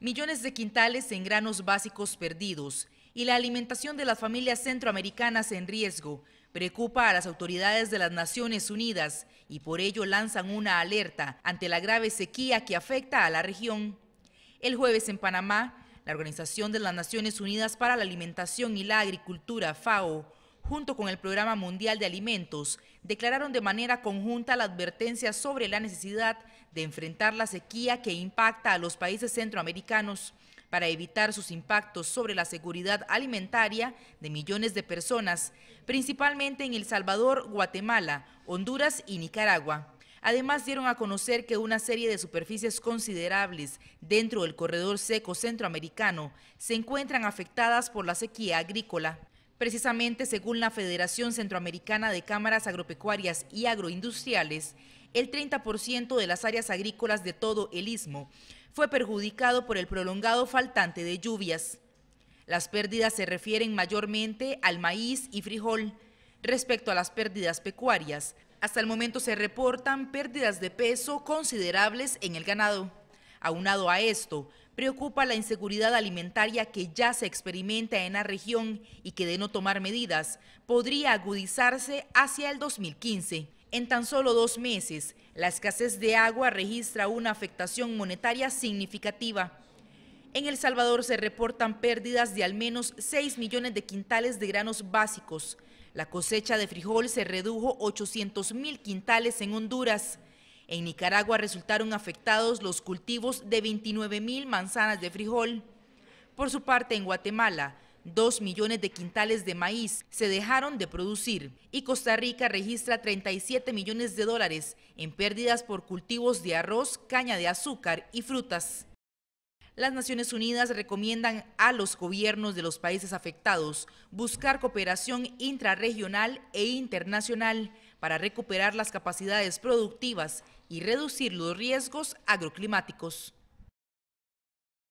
millones de quintales en granos básicos perdidos y la alimentación de las familias centroamericanas en riesgo preocupa a las autoridades de las Naciones Unidas y por ello lanzan una alerta ante la grave sequía que afecta a la región. El jueves en Panamá, la Organización de las Naciones Unidas para la Alimentación y la Agricultura, FAO, junto con el Programa Mundial de Alimentos, declararon de manera conjunta la advertencia sobre la necesidad de enfrentar la sequía que impacta a los países centroamericanos para evitar sus impactos sobre la seguridad alimentaria de millones de personas, principalmente en El Salvador, Guatemala, Honduras y Nicaragua. Además, dieron a conocer que una serie de superficies considerables dentro del corredor seco centroamericano se encuentran afectadas por la sequía agrícola. Precisamente, según la Federación Centroamericana de Cámaras Agropecuarias y Agroindustriales, el 30% de las áreas agrícolas de todo el istmo fue perjudicado por el prolongado faltante de lluvias. Las pérdidas se refieren mayormente al maíz y frijol. Respecto a las pérdidas pecuarias, hasta el momento se reportan pérdidas de peso considerables en el ganado. Aunado a esto, preocupa la inseguridad alimentaria que ya se experimenta en la región y que de no tomar medidas podría agudizarse hacia el 2015. En tan solo dos meses, la escasez de agua registra una afectación monetaria significativa. En El Salvador se reportan pérdidas de al menos 6 millones de quintales de granos básicos. La cosecha de frijol se redujo 800 mil quintales en Honduras. En Nicaragua resultaron afectados los cultivos de 29 mil manzanas de frijol. Por su parte, en Guatemala, 2 millones de quintales de maíz se dejaron de producir y Costa Rica registra 37 millones de dólares en pérdidas por cultivos de arroz, caña de azúcar y frutas. Las Naciones Unidas recomiendan a los gobiernos de los países afectados buscar cooperación intrarregional e internacional para recuperar las capacidades productivas y reducir los riesgos agroclimáticos.